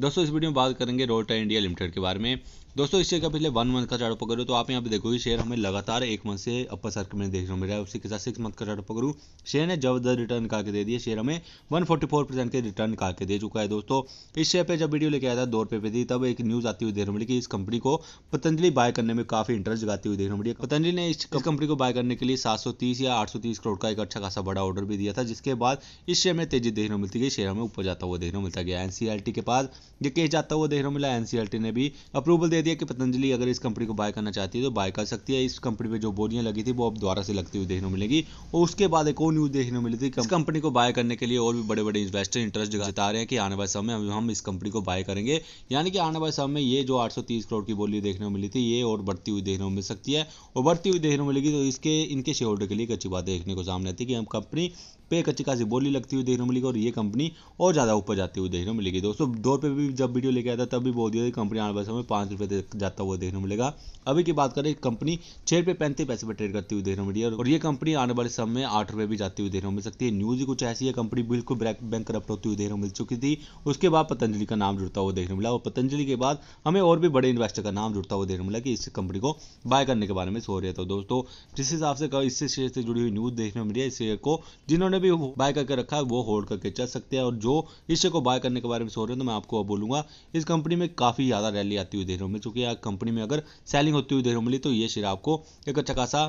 दोस्तों इस वीडियो में बात करेंगे रोटा इंडिया लिमिटेड के बारे में दोस्तों इस शेयर का पिछले वन मंथ का चार्ट करूँ तो आप यहाँ पे देखो ये शेयर हमें लगातार एक मंथ से अपर सर्किल में देखने को मिल रहा है उसी के साथ सिक्स मंथ का चार्ट पकड़ू शेयर ने जबरदस्त रिटर्न करके दे दिए शेयर हमें फोर परसेंट के रिटर्न करके दे चुका है दोस्तों इस शेयर पर जब वीडियो लेके आया था दो रुपये पे थी तब एक न्यूज़ आती हुई देखने मिली कि इस कंपनी को पतंजलि बाय करने में काफ़ी इंटरेस्ट जगाती हुई देखने मिली पतंजलि ने इस कंपनी को बाय करने के लिए सात या आठ करोड़ का एक अच्छा खासा बड़ा ऑर्डर भी दिया था जिसके बाद इस शेयर में तेजी देखने को मिलती गई शेयर हमें ऊपर जाता हुआ देखने को मिलता गया एन के पास ये केस जाता हुआ देखने को मिला एनसीएलटी e ने भी अप्रूवल दे दिया कि पतंजलि अगर इस कंपनी को बाय करना चाहती है तो बाय कर सकती है इस कंपनी पे जो बोलियां लगी थी वो अब दोबारा से लगती हुई देखने को मिलेगी और उसके बाद एक और न्यूज देखने को मिली थी इस कंपनी को बाय करने के लिए और भी बड़े बड़े इन्वेस्टर इंटरेस्ट जता रहे हैं कि आने वाले समय में हम इस कंपनी को बाय करेंगे यानी कि आने वाले समय में ये जो आठ करोड़ की बोली देखने को मिली थी ये और बढ़ती हुई देखने को मिल सकती है और बढ़ती हुई देखने को मिलेगी तो इसके इनके शेयर होल्डर के लिए एक अच्छी बात देखने को सामने आती है कि हम कंपनी पे एक अच्छी खासी बोली लगती हुई देखने को मिलेगी और ये कंपनी और ज़्यादा ऊपर जाती हुई देखने को मिलेगी दोस्तों दो रुपये भी जब वीडियो लेके आया था तब भी बोल दिया था कंपनी आने वाले समय पाँच रुपये जाता हुआ देखने को मिलेगा अभी की बात करें कंपनी छः रुपये पैंतीस पैसे पर ट्रेड करती हुई देखने को मिली है और ये कंपनी आने वाले समय में आठ रुपये भी जाती हुई देखने को मिल सकती है न्यूज़ ही कुछ ऐसी है कंपनी बिल्कुल बैंक करप्ट होती हुई देखने को मिल चुकी थी उसके बाद पतंजलि का नाम जुड़ता हुआ देखने मिला और पतंजलि के बाद हमें और भी बड़े इन्वेस्टर का नाम जुड़ता हुआ देखने मिला कि इस कंपनी को बाय करने के बारे में सो रहे थे तो दोस्तों जिस हिसाब से इससे शेयर से जुड़ी हुई न्यूज़ देखने को मिली है इस शेयर को जिन्होंने भी बाय करके रखा है वो होल्ड करके चल सकते हैं और जो इस शेयर को बाय करने के बारे में सो रहे हैं तो मैं आपको आपको बोलूंगा इस कंपनी में काफ़ी ज़्यादा रैली आती हुई देखने को मिली चूँकि कंपनी में अगर सेलिंग होती हुई देखने को मिली तो ये शेयर आपको एक अच्छा खासा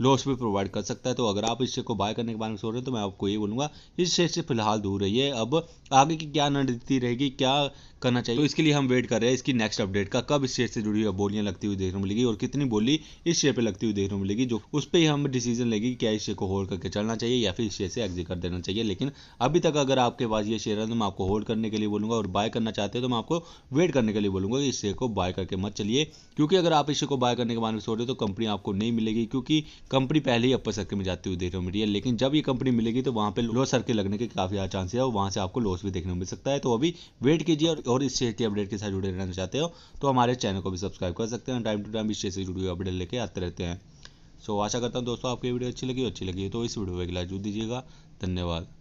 लॉस भी प्रोवाइड कर सकता है तो अगर आप इस शेयर को बाय करने के बारे में सोच रहे हैं तो मैं आपको ये बोलूँगा इस शेयर से फिलहाल दूर रहिए अब आगे की क्या रणनीति रहेगी क्या करना चाहिए तो इसके लिए हम वेट कर रहे हैं इसकी नेक्स्ट अपडेट का कब इस शेयर से जुड़ी हुई बोलियां लगती हुई देखने को मिलेगी और कितनी बोली इस शेयर पर लगती हुई देखने को मिलेगी जो उस पर ही हम डिसीजन लेगी कि क्या इस शेयर को होल्ड करके चलना चाहिए या फिर इस शेयर से एग्जिट कर देना चाहिए लेकिन अभी तक अगर आपके पास ये शेयर है तो मैं आपको होल्ड करने के लिए बोलूँगा और बाय करना चाहते हो तो मैं आपको वेट करने के लिए बोलूँगा कि इस शेयर को बाय करके मत चलिए क्योंकि अगर आप इस शेयर को बाय करने के बारे में सोच रहे हो तो कंपनी आपको नहीं मिलेगी क्योंकि कंपनी पहले ही अपर सर्किल में जाती हुई देखने को मिली है लेकिन जब ये कंपनी मिलेगी तो वहाँ पे लोअर सर्किल लगने के काफ़ी ज़्यादा चांसेस है और वहाँ से आपको लॉस भी देखने को मिल सकता है तो अभी वेट कीजिए और, और इस शेयर की अपडेट के साथ जुड़े रहना चाहते हो तो हमारे चैनल को भी सब्सक्राइब कर सकते हैं टाइम टू टाइम इस शेयर से जुड़ी हुई अपडेट लेके आते रहते हैं सो आशा करता हूँ दोस्तों आपकी वीडियो अच्छी लगी अच्छी लगी तो इस वीडियो को एक लाइक दीजिएगा धन्यवाद